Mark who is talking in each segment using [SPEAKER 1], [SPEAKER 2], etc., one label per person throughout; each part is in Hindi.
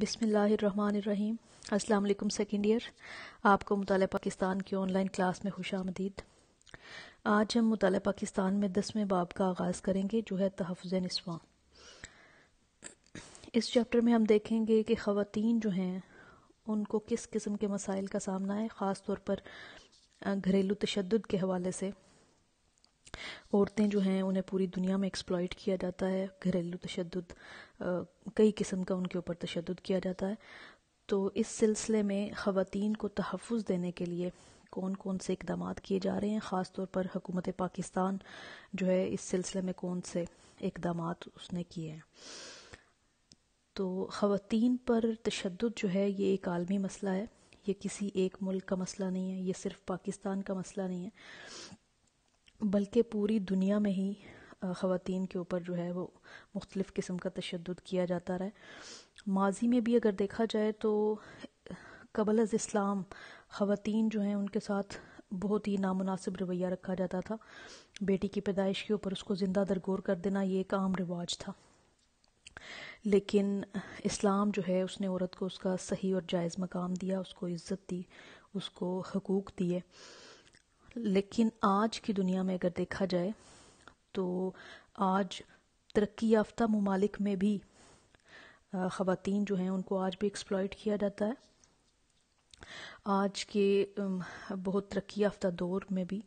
[SPEAKER 1] बिसमीम अल्लाम सेकेंड ईयर आपको मुताल पाकिस्तान की ऑनलाइन क्लास में खुश आमदीद आज हम मुताल पाकिस्तान में दसवें बाब का आगाज़ करेंगे जो है तहफ़ नस्वा इस चैप्टर में हम देखेंगे कि ख़वान जो हैं उनको किस किस्म के मसाइल का सामना है ख़ास तौर पर घरेलू तशद के हवाले से औरतें जो हैं उन्हें पूरी दुनिया में एक्सप्लॉयट किया जाता है घरेलू तशद कई किस्म का उनके ऊपर तशद किया जाता है तो इस सिलसिले में ख़वान को तहफ़ देने के लिए कौन कौन से इकदाम किए जा रहे हैं ख़ास तौर पर हुकूमत पाकिस्तान जो है इस सिलसिले में कौन से इकदाम उसने किए हैं तो ख़वान पर तशद जो है ये एक आलमी मसला है ये किसी एक मुल्क का मसला नहीं है ये सिर्फ पाकिस्तान का मसला नहीं है बल्कि पूरी दुनिया में ही ख़वान के ऊपर जो है वो मुख्तलिफ़ किस्म का तशद किया जाता रहा है माजी में भी अगर देखा जाए तो कबल अज़ इस्लाम ख़वान जो हैं उनके साथ बहुत ही नामनासिब रवैया रखा जाता था बेटी की पैदाइश के ऊपर उसको ज़िंदा दरगोर कर देना ये एक आम रिवाज था लेकिन इस्लाम जो है उसने औरत को उसका सही और जायज़ मकाम दिया उसको इज़्ज़त दी उसको हकूक़ दिए लेकिन आज की दुनिया में अगर देखा जाए तो आज तरक्की याफ्ता ममालिक में भी ख़वातीन जो हैं उनको आज भी एक्सप्लॉयट किया जाता है आज के बहुत तरक्की याफ्ता दौर में भी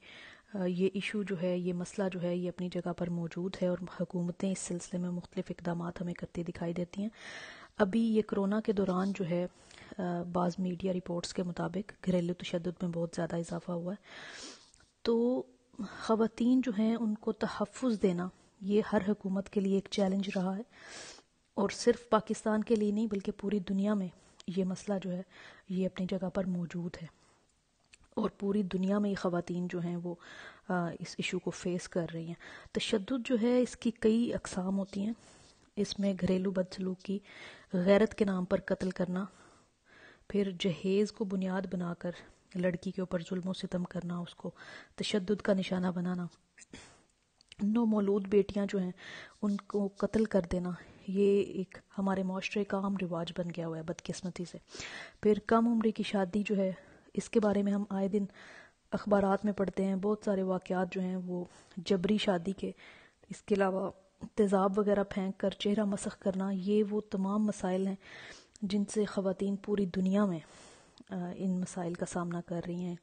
[SPEAKER 1] ये इशू जो है ये मसला जो है ये अपनी जगह पर मौजूद है और हुकूमतें इस सिलसिले में मुख्तलिफ़ इकदाम हमें करती दिखाई देती हैं अभी ये कोरोना के दौरान जो है बाज़ मीडिया रिपोर्ट्स के मुताबिक घरेलू तशद में बहुत ज़्यादा इजाफा हुआ है तो खातन जो हैं उनको तहफ़ देना ये हर हकूमत के लिए एक चैलेंज रहा है और सिर्फ पाकिस्तान के लिए नहीं बल्कि पूरी दुनिया में ये मसला जो है ये अपनी जगह पर मौजूद है और पूरी दुनिया में ये खातन जो हैं वो आ, इस इशू को फेस कर रही हैं तशद जो है इसकी कई अकसाम होती हैं इसमें घरेलू बदसलूकी गैरत के नाम पर कत्ल करना फिर जहेज़ को बुनियाद बनाकर लड़की के ऊपर जुल्म सितम करना उसको तशद का निशाना बनाना नो मौलूद बेटियां जो हैं उनको कत्ल कर देना ये एक हमारे माशरे का आम रिवाज बन गया हुआ है बदकिस्मती से फिर कम उम्र की शादी जो है इसके बारे में हम आए दिन अखबार में पढ़ते हैं बहुत सारे वाक़ात जो हैं वो जबरी शादी के इसके अलावा तेज़ाब वगैरह फेंक कर चेहरा मसख करना ये वो तमाम मसाइल हैं जिनसे ख़वान पूरी दुनिया में इन मसाइल का सामना कर रही हैं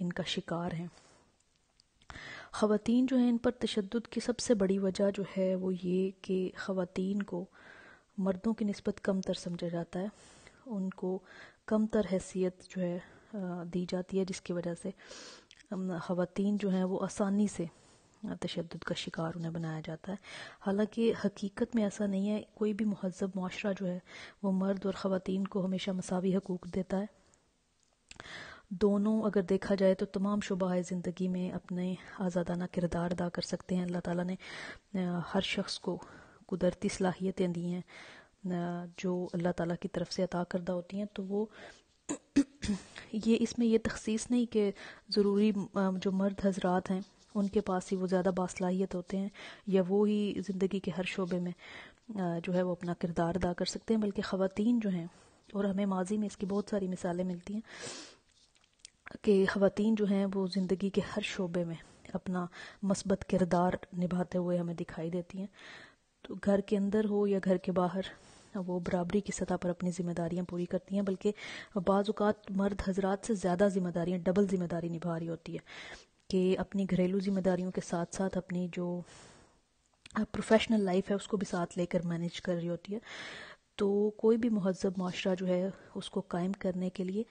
[SPEAKER 1] इनका शिकार हैं ख़वातीन जो हैं इन पर तशद की सबसे बड़ी वजह जो है वो ये कि ख़वातीन को मर्दों की नस्बत कम तर समझा जाता है उनको कम तर हैसियत जो है दी जाती है जिसकी वजह से ख़वातीन जो हैं वो आसानी से तशद का शिकार उन्हें बनाया जाता है हालांकि हकीकत में ऐसा नहीं है कोई भी महजब माशरा जो है वो मर्द और ख़वान को हमेशा मसावी हकूक़ देता है दोनों अगर देखा जाए तो तमाम शुबह ज़िंदगी में अपने आज़ादाना किरदार अदा कर सकते हैं अल्लाह ताला ने हर शख्स को कुदरती सलाहियतें दी हैं जो अल्लाह ताला की तरफ से अता करदा होती हैं तो वो ये इसमें यह तखसीस नहीं कि ज़रूरी जो मर्द हजरात हैं उनके पास ही वो ज़्यादा बासलाहियत होते हैं या वो ही ज़िंदगी के हर शोबे में जो है वो अपना किरदार अदा कर सकते हैं बल्कि ख़वातीन जो हैं और हमें माजी में इसकी बहुत सारी मिसालें मिलती हैं कि खातन जो हैं वो ज़िंदगी के हर शोबे में अपना मस्बत किरदार निभाते हुए हमें दिखाई देती हैं तो घर के अंदर हो या घर के बाहर वो बराबरी की सतह पर अपनी जिम्मेदारियां पूरी करती हैं बल्कि बाज़ात मर्द हजरात से ज़्यादा जिम्मेदारियां डबल जिम्मेदारी निभा रही होती है कि अपनी घरेलू जिम्मेदारियों के साथ साथ अपनी जो प्रोफेशनल लाइफ है उसको भी साथ लेकर मैनेज कर रही होती है तो कोई भी महजब माशरा जो है उसको कायम करने के लिए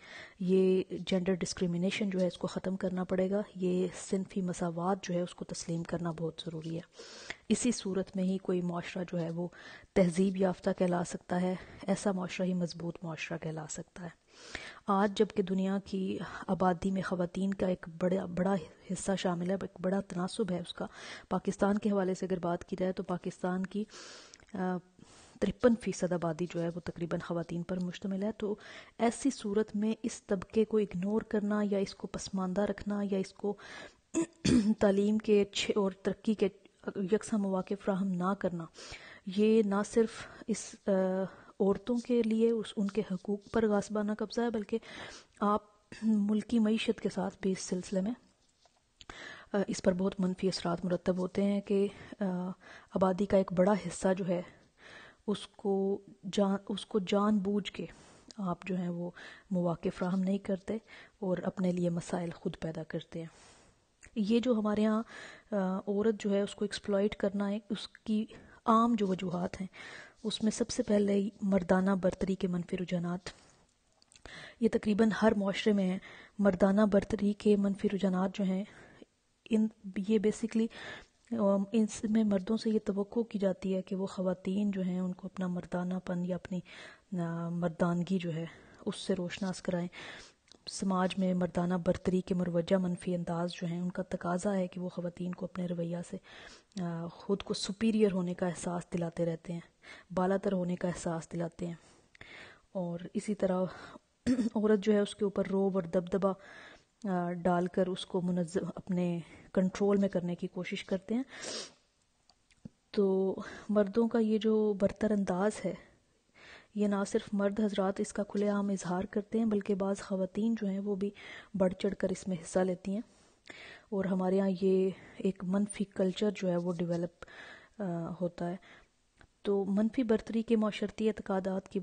[SPEAKER 1] ये जेंडर डिस्क्रिमिनेशन जो है इसको ख़त्म करना पड़ेगा ये सिनफी मसावत जो है उसको तस्लीम करना बहुत ज़रूरी है इसी सूरत में ही कोई माशरा जो है वो तहजीब याफ्ता कहला सकता है ऐसा माशरा ही मजबूत माशरा कहला सकता है आज जबकि दुनिया की आबादी में ख़वान का एक बड़ा बड़ा हिस्सा शामिल है एक बड़ा तनासब है उसका पाकिस्तान के हवाले से अगर बात की जाए तो पाकिस्तान की तिरपन फ़ीसद आबादी जो है वो तकरीबन ख़वान पर मुश्तमिल है तो ऐसी सूरत में इस तबके को इग्नोर करना या इसको पसमानदा रखना या इसको तालीम के अच्छे और तरक्की के यकसा मौाक़ फ्राहम ना करना ये ना सिर्फ इस आ, औरतों के लिए उस उनके हकूक़ पर गासबाना कब्ज़ा है बल्कि आप मुल्की मीशत के साथ भी इस सिलसिले में इस पर बहुत मनफी असरा मुरतब होते हैं कि आबादी का एक बड़ा हिस्सा जो है उसको जान उसको बूझ के आप जो हैं वो मौाक़ फ्राहम नहीं करते और अपने लिए मसाइल ख़ुद पैदा करते हैं ये जो हमारे यहाँ औरत जो है उसको एक्सप्लॉइट करना है उसकी आम जो वजूहत हैं उसमें सबसे पहले मर्दाना बर्तरी के मनफी रुझानात ये तकरीबन हर माशरे में है मर्दाना बर्तरी के मनफी रुझानात जो हैं इन ये बेसिकली इसमें मर्दों से ये तो की जाती है कि वो ख़वातीन जो हैं उनको अपना मर्दानापन या अपनी मर्दानगी जो है उससे रोशनास कराएं समाज में मर्दाना बरतरी के मरवजा मनफी अंदाज जो हैं उनका तकाजा है कि वो खातन को अपने रवैया से ख़ुद को सुपीरियर होने का एहसास दिलाते रहते हैं बाला तर होने का एहसास दिलाते हैं और इसी तरह औरत जो है उसके ऊपर रोब और दबदबा डालकर उसको मुनज़ अपने कंट्रोल में करने की कोशिश करते हैं तो मर्दों का ये जो बरतर अंदाज है ये ना सिर्फ मर्द हजरात इसका खुलेआम इजहार करते हैं बल्कि बाज़ ख़वातीन जो हैं वो भी बढ़ चढ़ कर इसमें हिस्सा लेती हैं और हमारे यहाँ ये एक मनफी कल्चर जो है वो डेवलप होता है तो मनफी बरतरी के माशरती अतकादात की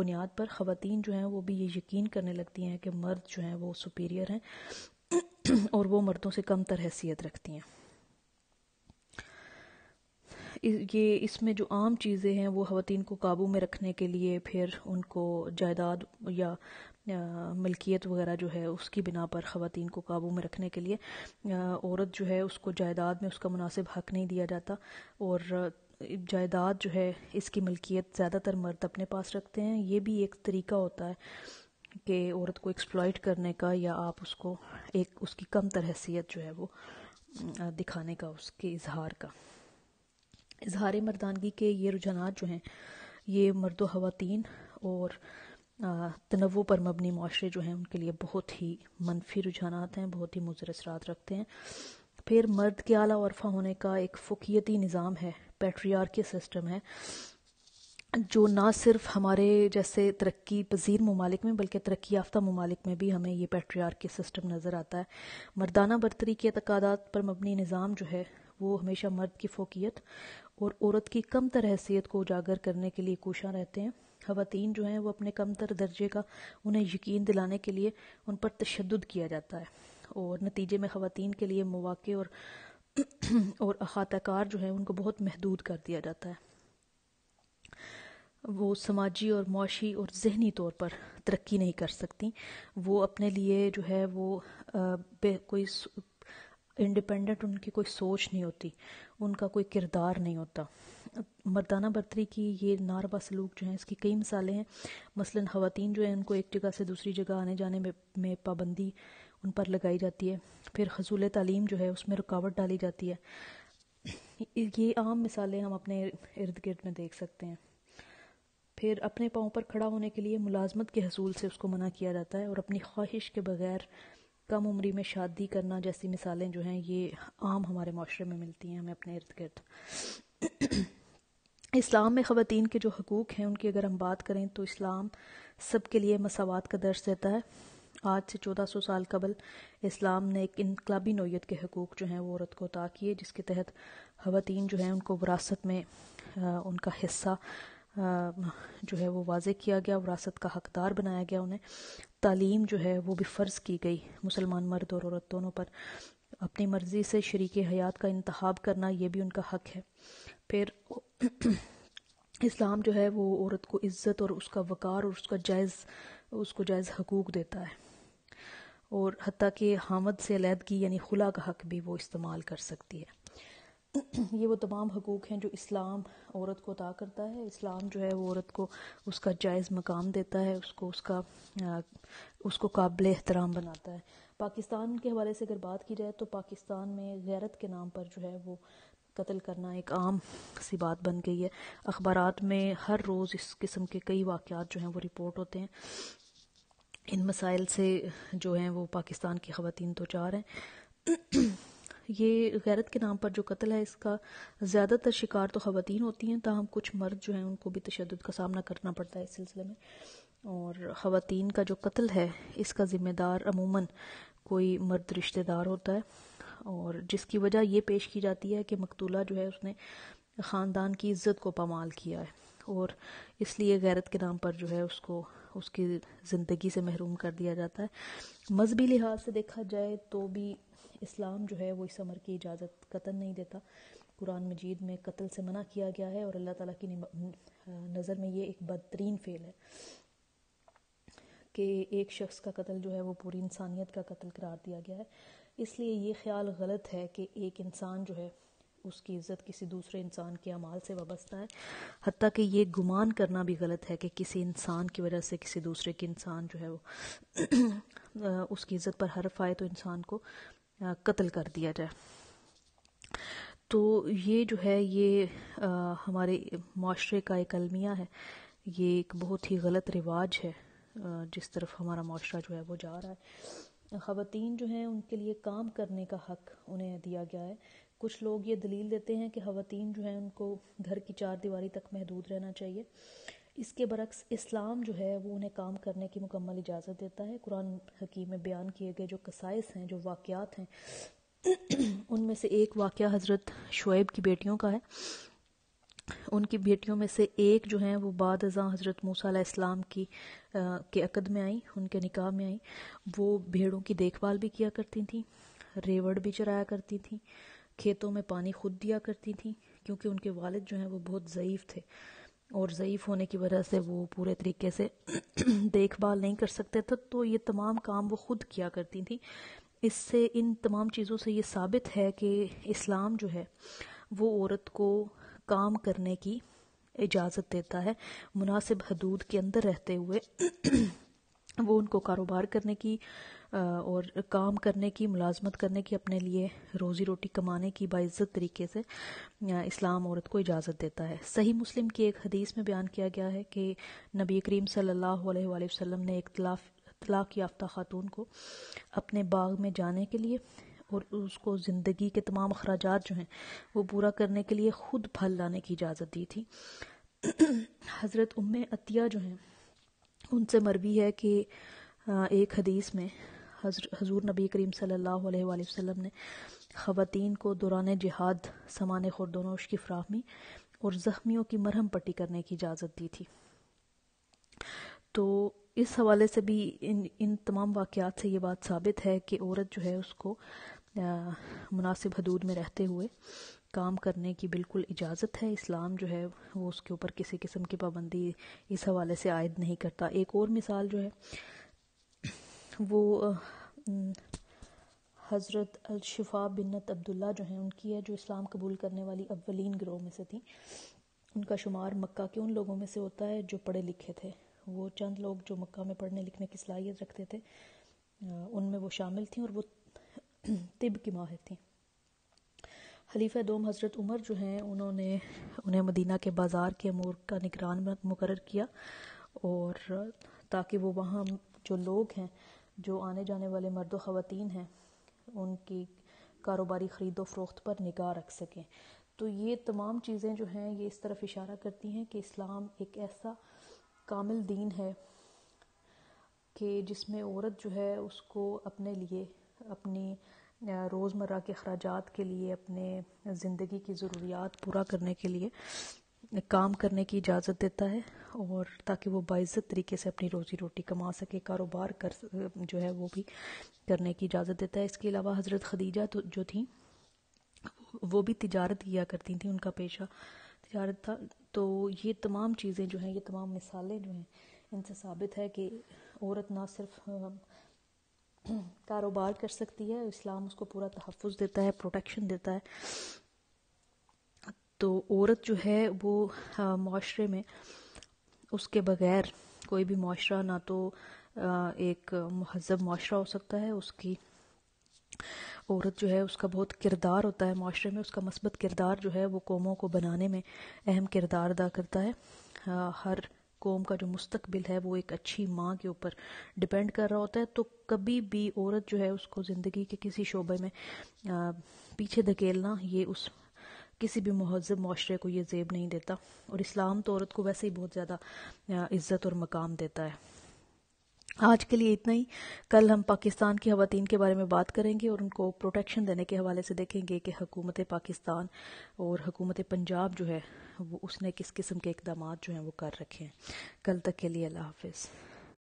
[SPEAKER 1] बुनियाद पर ख़वातीन जो हैं वो भी ये यकीन करने लगती हैं कि मर्द जो हैं वो सुपीरियर हैं और वो मर्दों से कम तर हैसियत रखती हैं ये इसमें जो आम चीज़ें हैं वो खातन को काबू में रखने के लिए फिर उनको जायदाद या मलकियत वगैरह जो है उसकी बिना पर ख़वान को काबू में रखने के लिए औरत जो है उसको जायदाद में उसका मुनासिब हक नहीं दिया जाता और जायदाद जो है इसकी मलकियत ज़्यादातर मर्द अपने पास रखते हैं ये भी एक तरीका होता है कि औरत को एक्सप्लॉयट करने का या आप उसको एक उसकी कम तरहसीत जो है वो दिखाने का उसके इजहार का इजहार मर्दानगी के ये रुझानात जो हैं ये मर्द ख़वान और तनवो पर मबनी माशरे जो हैं उनके लिए बहुत ही मनफी रुझानात हैं बहुत ही मुजर असरात रखते हैं फिर मर्द के अला औरफा होने का एक फ़ुकियती निज़ाम है पेट्रियार्की सिस्टम है जो ना सिर्फ हमारे जैसे तरक्की पजीर ममालिक में बल्कि तरक्की याफ्ता ममालिक में भी हमें ये पैट्रियार के सिस्टम नज़र आता है मर्दाना बरतरी के तकादात पर मबनी निज़ाम जो है वो हमेशा मर्द की फोकियत और औरत की कम तर हैसियत को उजागर करने के लिए कोशा रहते हैं खातन जो हैं वो अपने कम तर दर्जे का उन्हें यकीन दिलाने के लिए उन पर तशद किया जाता है और नतीजे में खातन के लिए मौाक़े और और अहाताकार जो है उनको बहुत महदूद कर दिया जाता है वो समाजी और मुशी और जहनी तौर पर तरक्की नहीं कर सकती वो अपने लिए जो है वो आ, कोई इंडिपेंडेंट उनकी कोई सोच नहीं होती उनका कोई किरदार नहीं होता मर्दाना बर्तरी की ये नारवा सलूक जो है इसकी कई मिसालें हैं मसलन खवतान जो है उनको एक जगह से दूसरी जगह आने जाने में, में पाबंदी उन पर लगाई जाती है फिर हजूल तालीम जो है उसमें रुकावट डाली जाती है ये आम मिसालें हम अपने इर्द गिर्द में देख सकते हैं फिर अपने पाँव पर खड़ा होने के लिए मुलाजमत के हसूल से उसको मना किया जाता है और अपनी ख्वाहिश के बगैर कम उम्री में शादी करना जैसी मिसालें जो हैं ये आम हमारे माशरे में मिलती हैं हमें अपने इर्द गिर्द इस्लाम में ख़वान के जो हकूक़ हैं उनकी अगर हम बात करें तो इस्लाम सब के लिए मसावत का दर्ज देता है आज से चौदह सौ साल कबल इस्लाम ने एक इनकलाबी नोयत के हकूक़ जो हैं वो औरत को अता किए जिसके तहत ख़वान जो हैं उनको विरासत में आ, उनका हिस्सा जो है वो वाजे किया गया वरासत का हकदार बनाया गया उन्हें तालीम जो है वो भी फ़र्ज़ की गई मुसलमान मर्द और औरत दोनों पर अपनी मर्ज़ी से शरीक हयात का इंतहाब करना ये भी उनका हक है फिर इस्लाम जो है वो औरत को इज़्ज़त और उसका वक़ार और उसका जायज़ उसको जायज़ हकूक़ देता है और हती कि हामद से अलीदगी यानी खुला का हक भी वो इस्तेमाल कर सकती है ये वो तमाम हकूक़ हैं जो इस्लाम औरत को अदा करता है इस्लाम जो है वो औरत को उसका जायज़ मकाम देता है उसको उसका उसको काबिल एहतराम बनाता है पाकिस्तान के हवाले से अगर बात की जाए तो पाकिस्तान में गैरत के नाम पर जो है वो कत्ल करना एक आम सी बात बन गई है अखबार में हर रोज़ इस किस्म के कई वाक़ जो हैं वो रिपोर्ट होते हैं इन मसाइल से जो हैं वो पाकिस्तान की ख़वान तो चार हैं ये गैरत के नाम पर जो कत्ल है इसका ज़्यादातर शिकार तो ख़वान होती हैं ताहम कुछ मर्द जो हैं उनको भी तशद का सामना करना पड़ता है इस सिलसिले में और ख़वान का जो कत्ल है इसका ज़िम्मेदार अमूमन कोई मर्द रिश्तेदार होता है और जिसकी वजह ये पेश की जाती है कि मकतूला जो है उसने ख़ानदान की इज़्ज़त को पामाल किया है और इसलिए गैरत के नाम पर जो है उसको उसकी ज़िंदगी से महरूम कर दिया जाता है मजहबी लिहाज से देखा जाए तो भी इस्लाम जो है वो इस अमर की इजाज़त कतन नहीं देता कुरान मजीद में कत्ल से मना किया गया है और अल्लाह ताला की नज़र में ये एक बदतरीन फ़ेल है कि एक शख्स का कत्ल जो है वो पूरी इंसानियत का कत्ल करार दिया गया है इसलिए ये ख्याल गलत है कि एक इंसान जो है उसकी इज़्ज़त किसी दूसरे इंसान के अमाल से वाबस्ता है हती कि ये गुमान करना भी गलत है कि किसी इंसान की वजह से किसी दूसरे के इंसान जो है वो उसकी इज़्ज़त पर हर्फ आए तो इंसान को कत्ल कर दिया जाए तो ये जो है ये आ, हमारे माशरे का एक अलमिया है ये एक बहुत ही गलत रिवाज है जिस तरफ हमारा माशरा जो है वो जा रहा है ख़वातीन जो हैं उनके लिए काम करने का हक उन्हें दिया गया है कुछ लोग ये दलील देते हैं कि ख़वातीन जो हैं उनको घर की चार दीवारी तक महदूद रहना चाहिए इसके बरक्स इस्लाम जो है वो उन्हें काम करने की मुकम्मल इजाज़त देता है कुरान हकीम में बयान किए गए जो कसाइस हैं जो वाक़ात हैं उनमें से एक वाक़ हज़रत शुएब की बेटियों का है उनकी बेटियों में से एक जो है वो बाद अजा हज़रत मूसा इस्लाम की आ, के अकद में आई उनके निकाह में आई वो भेड़ों की देखभाल भी किया करती थी रेवड़ भी चराया करती थी खेतों में पानी खुद दिया करती थी क्योंकि उनके वालिद जो हैं वो बहुत ज़यीफ़ थे और ज़यीफ़ होने की वजह से वो पूरे तरीके से देखभाल नहीं कर सकते थे तो ये तमाम काम वो खुद किया करती थी इससे इन तमाम चीज़ों से ये साबित है कि इस्लाम जो है वो औरत को काम करने की इजाज़त देता है मुनासिब हदूद के अंदर रहते हुए वो उनको कारोबार करने की और काम करने की मुलाजमत करने की अपने लिए रोज़ी रोटी कमाने की बाइज़्ज़त तरीके से इस्लाम औरत को इजाज़त देता है सही मुस्लिम की एक हदीस में बयान किया गया है कि नबी करीम सल्लल्लाहु अलैहि वसल्लम ने एक तलाक याफ्ता खातून को अपने बाग में जाने के लिए और उसको ज़िंदगी के तमाम अखराजात जो हैं वो पूरा करने के लिए ख़ुद फल लाने की इजाज़त दी थी हज़रत उम अतिया जो हैं उनसे मरवी है कि एक हदीस में हजूर नबी करीम सल्लल्लाहु अलैहि वसल्लम ने ख़वातीन को दौरान जिहाद समान खुरदोनोश की फ्राहमी और ज़ख्मियों की मरहम पट्टी करने की इजाज़त दी थी तो इस हवाले से भी इन इन तमाम वाक़ात से ये बात साबित है कि औरत जो है उसको मुनासिब हदूद में रहते हुए काम करने की बिल्कुल इजाज़त है इस्लाम जो है वो उसके ऊपर किसी किस्म की पाबंदी इस हवाले से आयद नहीं करता एक और मिसाल जो है वो हज़रत अलशफ़ा बिनत अब्दुल्ला जो हैं उनकी है जो इस्लाम कबूल करने वाली अव्वलिन ग्रोह में से थी उनका शुमार मक्का के उन लोगों में से होता है जो पढ़े लिखे थे वो चंद लोग जो मक्का में पढ़ने लिखने की सलाहियत रखते थे उनमें वो शामिल थी और वो तिब की माहिर थी खलीफा दोम हज़रत उमर जो हैं उन्होंने उन्हें मदीना के बाज़ार के अमूर का निगरान मुकर किया और ताकि वो वहाँ जो लोग हैं जो आने जाने वाले मर्द ख़वान हैं उनकी कारोबारी ख़रीदो फरोख्त पर निगाह रख सकें तो ये तमाम चीज़ें जो हैं ये इस तरफ इशारा करती हैं कि इस्लाम एक ऐसा कामिल दीन है कि जिसमें औरत जो है उसको अपने लिए अपनी रोज़मर्रा के अखराज के लिए अपने ज़िंदगी की ज़रूरियात पूरा करने के लिए काम करने की इजाज़त देता है और ताकि वो बाइज़त तरीके से अपनी रोज़ी रोटी कमा सके कारोबार कर जो है वो भी करने की इजाज़त देता है इसके अलावा हज़रत खदीजा तो जो थी वो भी तजारत किया करती थी उनका पेशा तजारत था तो ये तमाम चीज़ें जो हैं ये तमाम मिसालें जो हैं इनसे साबित है कि औरत ना सिर्फ कारोबार कर सकती है इस्लाम उसको पूरा तहफ़ देता है प्रोटेक्शन देता है तो औरत जो है वो माशरे में उसके बगैर कोई भी माशरा ना तो एक महजब माशरा हो सकता है उसकी औरत जो है उसका बहुत किरदार होता है माशरे में उसका मस्बत किरदार जो है वो कौमों को बनाने में अहम किरदार अदा करता है हर कौम का जो मुस्तबिल है वो एक अच्छी माँ के ऊपर डिपेंड कर रहा होता है तो कभी भी औरत जो है उसको ज़िंदगी के किसी शोबे में पीछे धकेलना ये उस किसी भी महजब माशरे को ये जेब नहीं देता और इस्लाम तो औरत को वैसे ही बहुत ज़्यादा इज़्ज़त और मकाम देता है आज के लिए इतना ही कल हम पाकिस्तान की खातन के बारे में बात करेंगे और उनको प्रोटेक्शन देने के हवाले से देखेंगे कि हकूमत पाकिस्तान और हकूमत पंजाब जो है वो उसने किस किस्म के इकदाम जो हैं वो कर रखे हैं कल तक के लिए अल्लाह हाफिज़